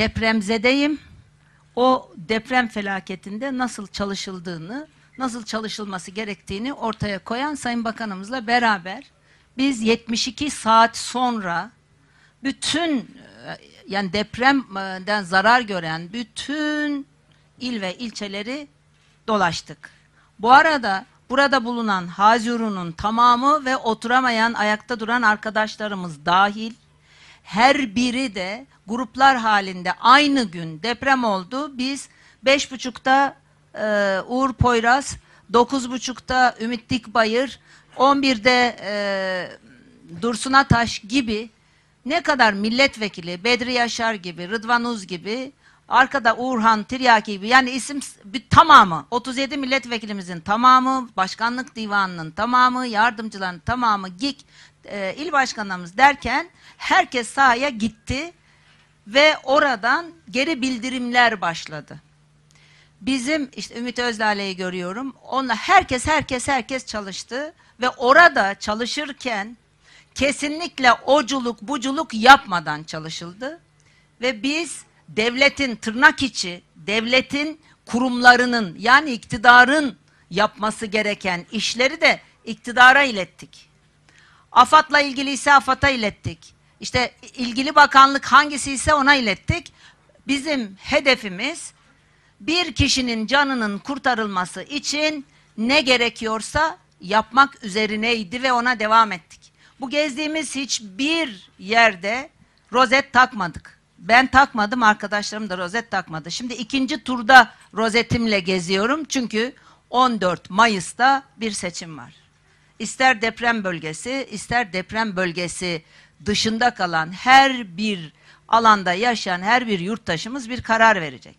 depremzedeyim. O deprem felaketinde nasıl çalışıldığını, nasıl çalışılması gerektiğini ortaya koyan Sayın Bakanımızla beraber biz 72 saat sonra bütün e, yani depremden zarar gören bütün il ve ilçeleri dolaştık. Bu arada burada bulunan Hazirun'un tamamı ve oturamayan ayakta duran arkadaşlarımız dahil her biri de gruplar halinde aynı gün deprem oldu. Biz 5.30'da e, Uğur Poyraz, dokuz buçukta Ümit Dikbayır, 11'de e, Dursun Ataş gibi ne kadar milletvekili, Bedri Yaşar gibi, Rıdvan Uz gibi, arkada Uğurhan Tiryaki gibi yani isim tamamı 37 milletvekilimizin tamamı, başkanlık divanının tamamı, yardımcıların tamamı, GİK, e, il başkanımız derken herkes sahaya gitti ve oradan geri bildirimler başladı. Bizim işte Ümit Özdağ'ı görüyorum. Onunla herkes herkes herkes çalıştı ve orada çalışırken kesinlikle oculuk buculuk yapmadan çalışıldı. Ve biz devletin tırnak içi, devletin kurumlarının yani iktidarın yapması gereken işleri de iktidara ilettik. AFAD'la ilgili ise AFAD'a ilettik. İşte ilgili bakanlık hangisi ise ona ilettik. Bizim hedefimiz bir kişinin canının kurtarılması için ne gerekiyorsa yapmak üzerineydi ve ona devam ettik. Bu gezdiğimiz hiçbir yerde rozet takmadık. Ben takmadım, arkadaşlarım da rozet takmadı. Şimdi ikinci turda rozetimle geziyorum çünkü 14 Mayıs'ta bir seçim var. İster deprem bölgesi, ister deprem bölgesi dışında kalan her bir alanda yaşayan her bir yurttaşımız bir karar verecek.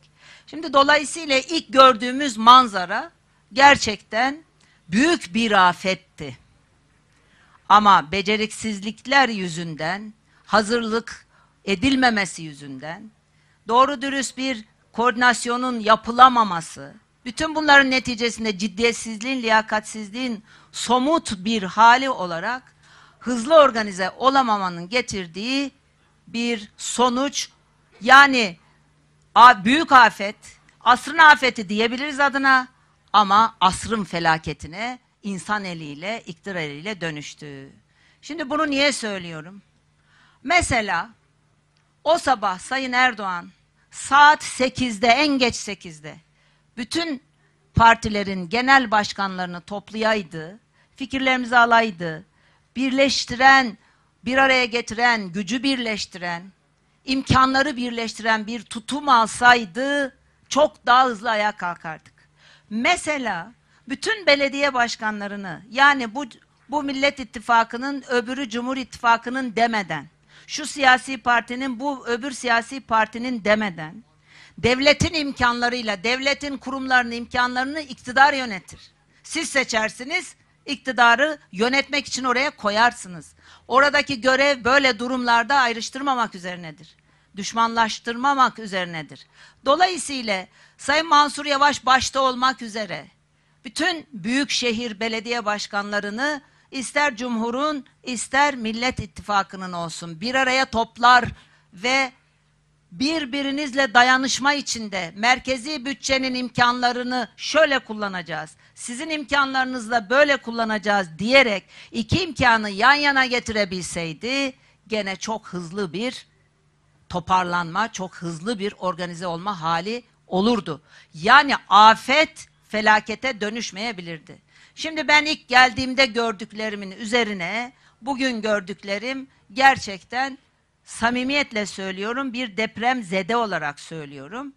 Şimdi dolayısıyla ilk gördüğümüz manzara gerçekten büyük bir afetti. Ama beceriksizlikler yüzünden, hazırlık edilmemesi yüzünden, doğru dürüst bir koordinasyonun yapılamaması, bütün bunların neticesinde ciddiyetsizliğin, liyakatsizliğin somut bir hali olarak hızlı organize olamamanın getirdiği bir sonuç. Yani büyük afet, asrın afeti diyebiliriz adına ama asrın felaketine insan eliyle, iktidar eliyle dönüştü. Şimdi bunu niye söylüyorum? Mesela o sabah Sayın Erdoğan saat 8'de en geç 8'de bütün partilerin genel başkanlarını toplayaydı, fikirlerimizi alaydı, birleştiren, bir araya getiren, gücü birleştiren, imkanları birleştiren bir tutum alsaydı çok daha hızlı ayağa kalkardık. Mesela bütün belediye başkanlarını yani bu bu Millet İttifakı'nın öbürü Cumhur İttifakı'nın demeden, şu siyasi partinin bu öbür siyasi partinin demeden, devletin imkanlarıyla, devletin kurumlarının imkanlarını iktidar yönetir. Siz seçersiniz, iktidarı yönetmek için oraya koyarsınız. Oradaki görev böyle durumlarda ayrıştırmamak üzerinedir. Düşmanlaştırmamak üzerinedir. Dolayısıyla Sayın Mansur Yavaş başta olmak üzere bütün büyük şehir belediye başkanlarını ister Cumhur'un ister Millet İttifakı'nın olsun bir araya toplar ve birbirinizle dayanışma içinde merkezi bütçenin imkanlarını şöyle kullanacağız. Sizin imkanlarınızla böyle kullanacağız diyerek iki imkanı yan yana getirebilseydi gene çok hızlı bir toparlanma, çok hızlı bir organize olma hali olurdu. Yani afet felakete dönüşmeyebilirdi. Şimdi ben ilk geldiğimde gördüklerimin üzerine bugün gördüklerim gerçekten samimiyetle söylüyorum bir deprem zede olarak söylüyorum.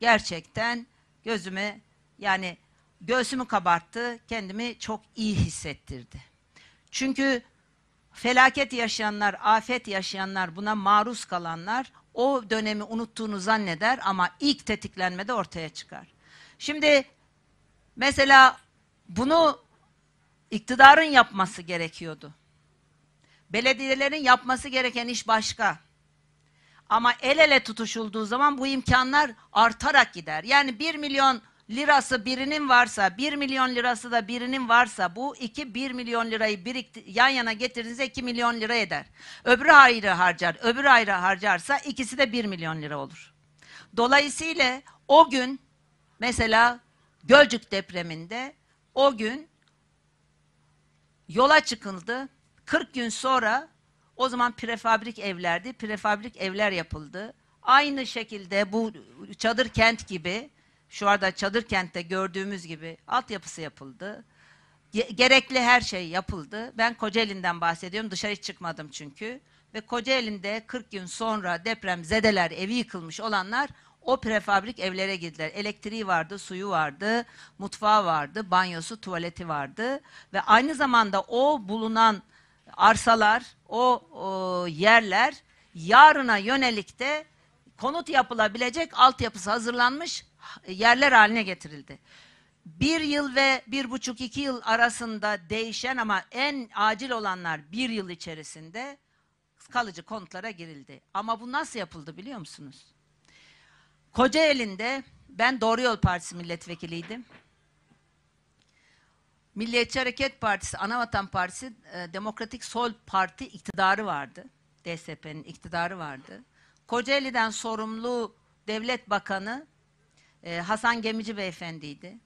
Gerçekten gözümü yani göğsümü kabarttı, kendimi çok iyi hissettirdi. Çünkü felaket yaşayanlar, afet yaşayanlar, buna maruz kalanlar o dönemi unuttuğunu zanneder ama ilk tetiklenmede ortaya çıkar. Şimdi mesela bunu iktidarın yapması gerekiyordu. Belediyelerin yapması gereken iş başka. Ama el ele tutuşulduğu zaman bu imkanlar artarak gider. Yani 1 milyon lirası birinin varsa, 1 milyon lirası da birinin varsa bu iki 1 milyon lirayı birikti, yan yana getirdiğinizde 2 milyon lira eder. Öbürü ayrı harcar, öbürü ayrı harcarsa ikisi de 1 milyon lira olur. Dolayısıyla o gün mesela Gölcük depreminde o gün yola çıkıldı. 40 gün sonra o zaman prefabrik evlerdi. Prefabrik evler yapıldı. Aynı şekilde bu çadır kent gibi şu anda çadır kentte gördüğümüz gibi altyapısı yapıldı. Gerekli her şey yapıldı. Ben Kocaeli'nden bahsediyorum. Dışarı çıkmadım çünkü. Ve Kocaeli'nde 40 gün sonra deprem zedeler, evi yıkılmış olanlar o prefabrik evlere girdiler. Elektriği vardı, suyu vardı, mutfağı vardı, banyosu, tuvaleti vardı. Ve aynı zamanda o bulunan arsalar, o, o yerler yarına yönelik de konut yapılabilecek altyapısı hazırlanmış yerler haline getirildi. Bir yıl ve bir buçuk iki yıl arasında değişen ama en acil olanlar bir yıl içerisinde kalıcı konutlara girildi. Ama bu nasıl yapıldı biliyor musunuz? Kocaeli'nde ben Doğru Yol Partisi milletvekiliydim. Milliyetçi Hareket Partisi, Anavatan Partisi, e, Demokratik Sol Parti iktidarı vardı. DSP'nin iktidarı vardı. Kocaeli'den sorumlu devlet bakanı e, Hasan Gemici beyefendiydi.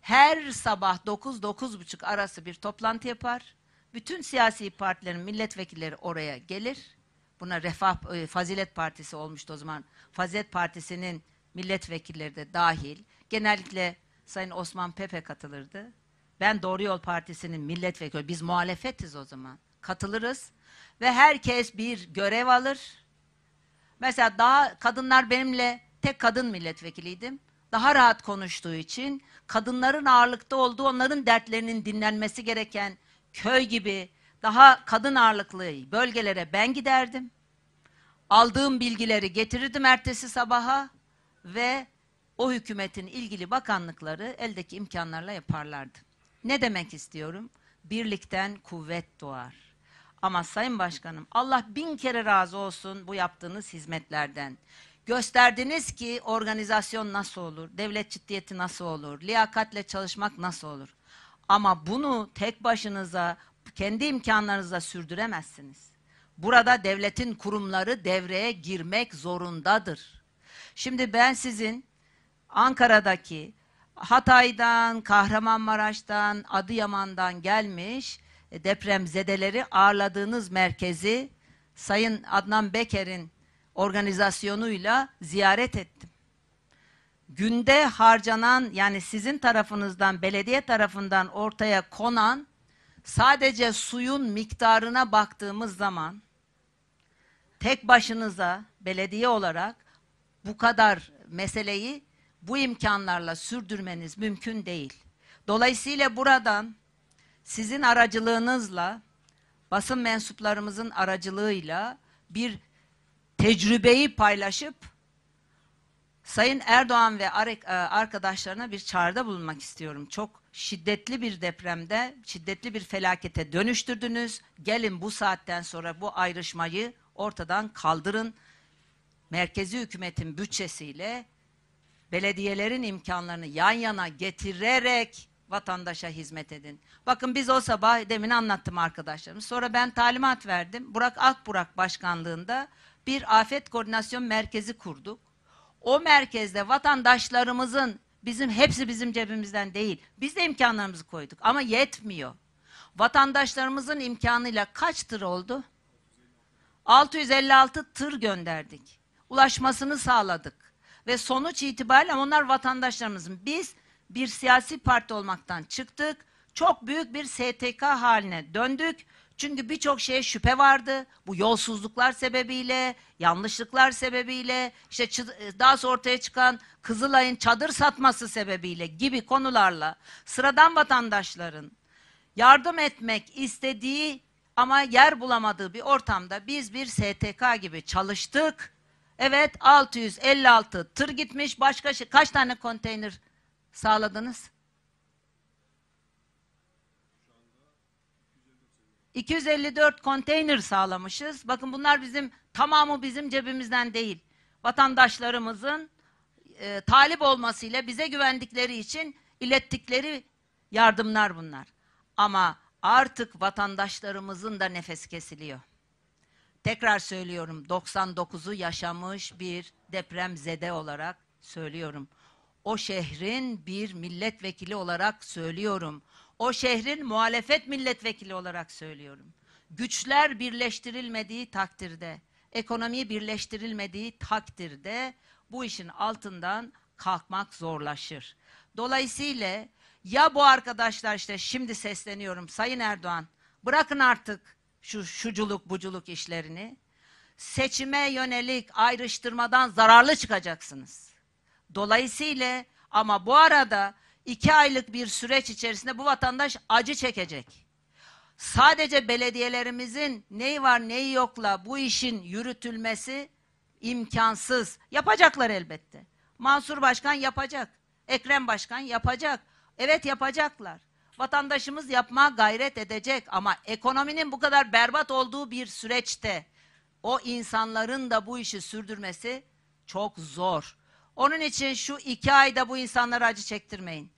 Her sabah 9-9.30 arası bir toplantı yapar. Bütün siyasi partilerin milletvekilleri oraya gelir. Buna Refah e, Fazilet Partisi olmuştu o zaman. Fazilet Partisi'nin milletvekilleri de dahil. Genellikle Sayın Osman Pepe katılırdı. Ben Doğru Yol Partisi'nin milletvekili, biz muhalefetiz o zaman. Katılırız ve herkes bir görev alır. Mesela daha kadınlar benimle tek kadın milletvekiliydim. Daha rahat konuştuğu için kadınların ağırlıkta olduğu, onların dertlerinin dinlenmesi gereken köy gibi daha kadın ağırlıklı bölgelere ben giderdim. Aldığım bilgileri getirirdim ertesi sabaha ve o hükümetin ilgili bakanlıkları eldeki imkanlarla yaparlardı. Ne demek istiyorum? Birlikten kuvvet doğar. Ama Sayın Başkanım Allah bin kere razı olsun bu yaptığınız hizmetlerden. Gösterdiniz ki organizasyon nasıl olur, devlet ciddiyeti nasıl olur, liyakatle çalışmak nasıl olur. Ama bunu tek başınıza, kendi imkanlarınızla sürdüremezsiniz. Burada devletin kurumları devreye girmek zorundadır. Şimdi ben sizin Ankara'daki Hatay'dan, Kahramanmaraş'tan, Adıyaman'dan gelmiş e, deprem zedeleri ağırladığınız merkezi Sayın Adnan Beker'in organizasyonuyla ziyaret ettim. Günde harcanan yani sizin tarafınızdan belediye tarafından ortaya konan sadece suyun miktarına baktığımız zaman tek başınıza belediye olarak bu kadar meseleyi bu imkanlarla sürdürmeniz mümkün değil. Dolayısıyla buradan sizin aracılığınızla, basın mensuplarımızın aracılığıyla bir tecrübeyi paylaşıp Sayın Erdoğan ve e, arkadaşlarına bir çağrıda bulunmak istiyorum. Çok şiddetli bir depremde, şiddetli bir felakete dönüştürdünüz. Gelin bu saatten sonra bu ayrışmayı ortadan kaldırın. Merkezi hükümetin bütçesiyle belediyelerin imkanlarını yan yana getirerek vatandaşa hizmet edin. Bakın biz o sabah demin anlattım arkadaşlarım. Sonra ben talimat verdim. Burak Akburak başkanlığında bir afet koordinasyon merkezi kurduk. O merkezde vatandaşlarımızın bizim hepsi bizim cebimizden değil. Biz de imkanlarımızı koyduk ama yetmiyor. Vatandaşlarımızın imkanıyla kaç tır oldu? 656 tır gönderdik. Ulaşmasını sağladık ve sonuç itibariyle onlar vatandaşlarımızın. Biz bir siyasi parti olmaktan çıktık. Çok büyük bir STK haline döndük. Çünkü birçok şeye şüphe vardı. Bu yolsuzluklar sebebiyle, yanlışlıklar sebebiyle, işte e, daha sonra ortaya çıkan Kızılay'ın çadır satması sebebiyle gibi konularla sıradan vatandaşların yardım etmek istediği ama yer bulamadığı bir ortamda biz bir STK gibi çalıştık Evet 656 tır gitmiş. Başka şey, kaç tane konteyner sağladınız? 254 konteyner sağlamışız. Bakın bunlar bizim tamamı bizim cebimizden değil. Vatandaşlarımızın e, talip olmasıyla bize güvendikleri için ilettikleri yardımlar bunlar. Ama artık vatandaşlarımızın da nefes kesiliyor. Tekrar söylüyorum 99'u yaşamış bir deprem zede olarak söylüyorum. O şehrin bir milletvekili olarak söylüyorum. O şehrin muhalefet milletvekili olarak söylüyorum. Güçler birleştirilmediği takdirde, ekonomi birleştirilmediği takdirde bu işin altından kalkmak zorlaşır. Dolayısıyla ya bu arkadaşlar işte şimdi sesleniyorum Sayın Erdoğan bırakın artık şu şuculuk buculuk işlerini. Seçime yönelik ayrıştırmadan zararlı çıkacaksınız. Dolayısıyla ama bu arada iki aylık bir süreç içerisinde bu vatandaş acı çekecek. Sadece belediyelerimizin neyi var neyi yokla bu işin yürütülmesi imkansız. Yapacaklar elbette. Mansur Başkan yapacak. Ekrem Başkan yapacak. Evet yapacaklar vatandaşımız yapmaya gayret edecek ama ekonominin bu kadar berbat olduğu bir süreçte o insanların da bu işi sürdürmesi çok zor. Onun için şu iki ayda bu insanlara acı çektirmeyin.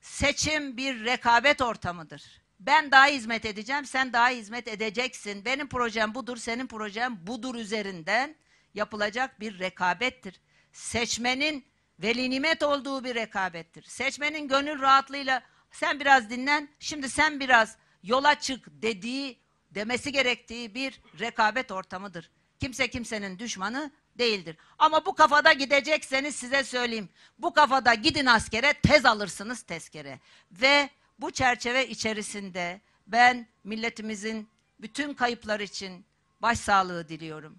Seçim bir rekabet ortamıdır. Ben daha hizmet edeceğim, sen daha hizmet edeceksin. Benim projem budur, senin projem budur üzerinden yapılacak bir rekabettir. Seçmenin veli nimet olduğu bir rekabettir. Seçmenin gönül rahatlığıyla sen biraz dinlen, şimdi sen biraz yola çık dediği, demesi gerektiği bir rekabet ortamıdır. Kimse kimsenin düşmanı değildir. Ama bu kafada gidecekseniz size söyleyeyim. Bu kafada gidin askere, tez alırsınız tezkere. Ve bu çerçeve içerisinde ben milletimizin bütün kayıplar için başsağlığı diliyorum.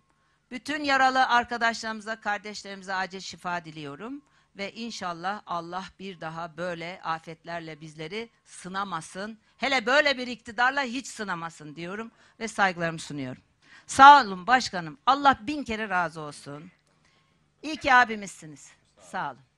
Bütün yaralı arkadaşlarımıza, kardeşlerimize acil şifa diliyorum ve inşallah Allah bir daha böyle afetlerle bizleri sınamasın. Hele böyle bir iktidarla hiç sınamasın diyorum ve saygılarımı sunuyorum. Sağ olun başkanım. Allah bin kere razı olsun. İyi ki abimizsiniz. Sağ olun.